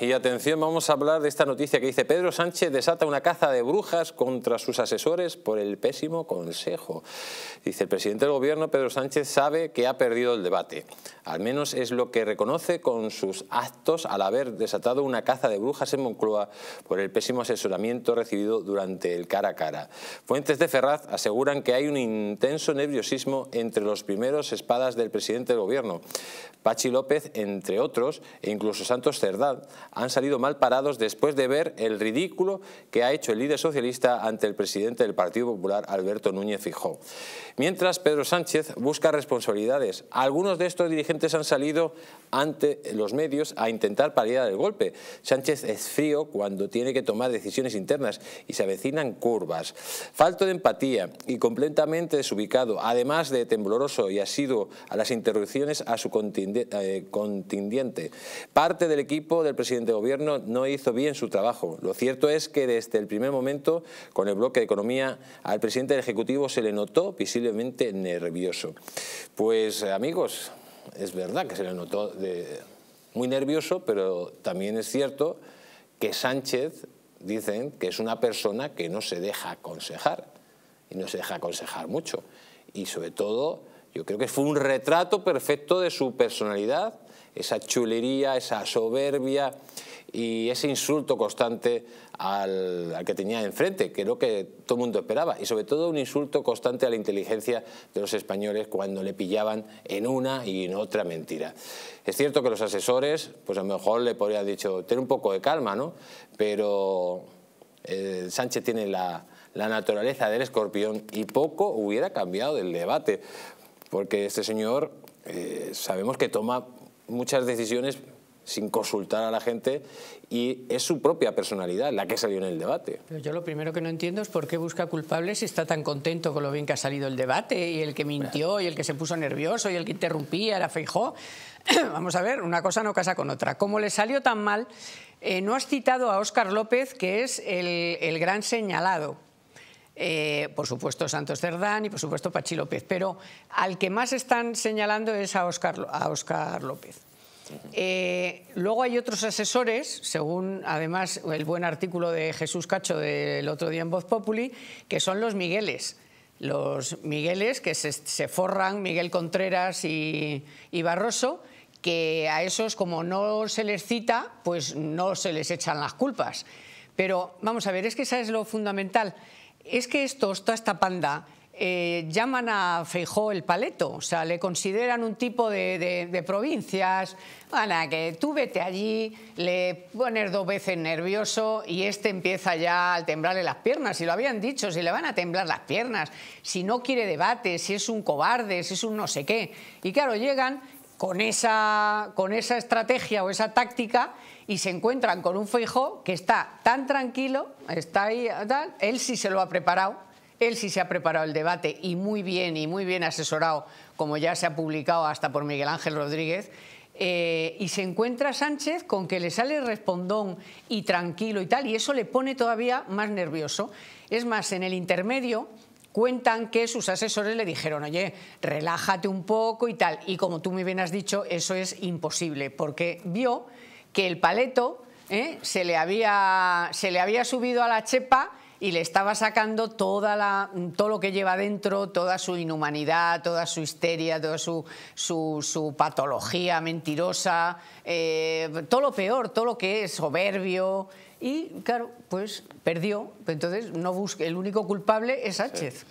Y atención, vamos a hablar de esta noticia que dice Pedro Sánchez desata una caza de brujas contra sus asesores por el pésimo consejo. Dice el presidente del gobierno, Pedro Sánchez, sabe que ha perdido el debate. Al menos es lo que reconoce con sus actos al haber desatado una caza de brujas en Moncloa por el pésimo asesoramiento recibido durante el cara a cara. Fuentes de Ferraz aseguran que hay un intenso nerviosismo entre los primeros espadas del presidente del gobierno. Pachi López, entre otros, e incluso Santos Cerdán, han salido mal parados después de ver el ridículo que ha hecho el líder socialista ante el presidente del Partido Popular, Alberto Núñez Fijó. Mientras, Pedro Sánchez busca responsabilidades. Algunos de estos dirigentes han salido ante los medios a intentar paliar el golpe. Sánchez es frío cuando tiene que tomar decisiones internas y se avecinan curvas. Falto de empatía y completamente desubicado, además de tembloroso y asiduo a las interrupciones a su contendiente. Eh, Parte del equipo del presidente de gobierno no hizo bien su trabajo. Lo cierto es que desde el primer momento, con el bloque de economía, al presidente del Ejecutivo se le notó visiblemente nervioso. Pues amigos, es verdad que se le notó muy nervioso, pero también es cierto que Sánchez, dicen, que es una persona que no se deja aconsejar, y no se deja aconsejar mucho. Y sobre todo, yo creo que fue un retrato perfecto de su personalidad esa chulería, esa soberbia y ese insulto constante al, que tenía enfrente, que es lo que todo el mundo esperaba, y sobre todo un insulto constante a la inteligencia de los españoles cuando le pillaban en una y en otra mentira. Es cierto que los asesores, pues a lo mejor le podría haber dicho, ten un poco de calma, ¿no? Pero eh, Sánchez tiene la, naturaleza del escorpión y poco hubiera cambiado del debate, porque este señor eh, sabemos que toma muchas decisiones sin consultar a la gente y es su propia personalidad la que salió en el debate. yo lo primero que no entiendo es por qué busca culpables y está tan contento con lo bien que ha salido el debate y el que mintió y el que se puso nervioso y el que interrumpía la Feijó. Vamos a ver, una cosa no casa con otra. Como le salió tan mal, eh, no has citado a Óscar López, que es el gran señalado eh, por supuesto Santos Cerdán y por supuesto Pachi López, pero al que más están señalando es a Óscar Oscar López. Eh, luego hay otros asesores, según además el buen artículo de Jesús Cacho del otro día en Voz Populi, que son los Migueles. Los Migueles que se, forran, Miguel Contreras y, y Barroso, que a esos como no se les cita, pues no se les echan las culpas. Pero vamos a ver, es que esa es lo fundamental es que estos, toda esta panda, eh, llaman a Feijó el paleto, o sea, le consideran un tipo de, provincias, van a que tú vete allí, le pones dos veces nervioso y este empieza ya a temblarle las piernas, si lo habían dicho, si le van a temblar las piernas, si no quiere debate, si es un cobarde, si es un no sé qué. Y claro, llegan con esa, con esa estrategia o esa táctica y se encuentran con un Feijó que está tan tranquilo, está ahí, tal, él sí se lo ha preparado, él sí se ha preparado el debate y muy bien, y muy bien asesorado, como ya se ha publicado hasta por Miguel Ángel Rodríguez, eh, y se encuentra Sánchez con que le sale respondón y tranquilo y tal, y eso le pone todavía más nervioso. Es más, en el intermedio cuentan que sus asesores le dijeron, oye, relájate un poco y tal. Y como tú muy bien has dicho, eso es imposible, porque vio que el paleto ¿eh? se, le había, se le había subido a la chepa y le estaba sacando toda la, todo lo que lleva dentro, toda su inhumanidad, toda su histeria, toda su, su, patología mentirosa, eh, todo lo peor, todo lo que es soberbio. Y claro, pues perdió. Entonces no busque, el único culpable es Sánchez.